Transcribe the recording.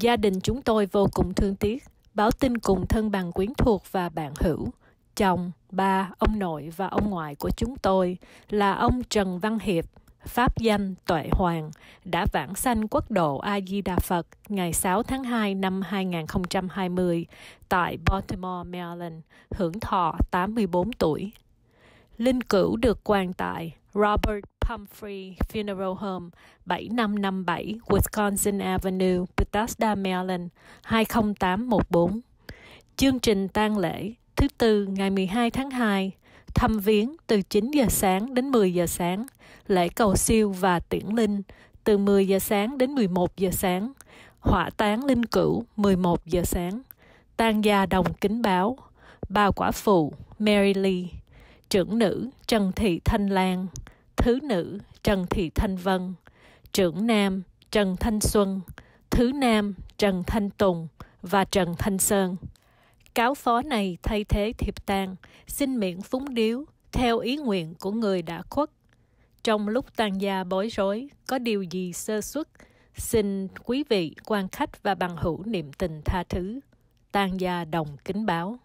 Gia đình chúng tôi vô cùng thương tiếc. Báo tin cùng thân bằng quyến thuộc và bạn hữu, chồng, ba, ông nội và ông ngoại của chúng tôi là ông Trần Văn Hiệp, pháp danh Tuệ Hoàng, đã vãng sanh quốc độ A-di-đà Phật ngày 6 tháng 2 năm 2020 tại Baltimore, Maryland, hưởng thọ 84 tuổi. Linh cữu được quan tại Robert Pumphrey Funeral Home, 7557 Wisconsin Avenue, Bethesda, Maryland, 20814. Chương trình tang lễ thứ tư ngày 12 tháng 2, thăm viếng từ 9 giờ sáng đến 10 giờ sáng, lễ cầu siêu và tiễn linh từ 10 giờ sáng đến 11 giờ sáng, hỏa táng linh cửu 11 giờ sáng, tang gia đồng kính báo, bà quả phụ Mary Lee, trưởng nữ Trần Thị Thanh Lan, Thứ nữ Trần Thị Thanh Vân, trưởng nam Trần Thanh Xuân, thứ nam Trần Thanh Tùng và Trần Thanh Sơn. Cáo phó này thay thế thiệp tang, xin miễn phúng điếu theo ý nguyện của người đã khuất. Trong lúc tang gia bối rối, có điều gì sơ suất, xin quý vị quan khách và bằng hữu niệm tình tha thứ. Tang gia đồng kính báo.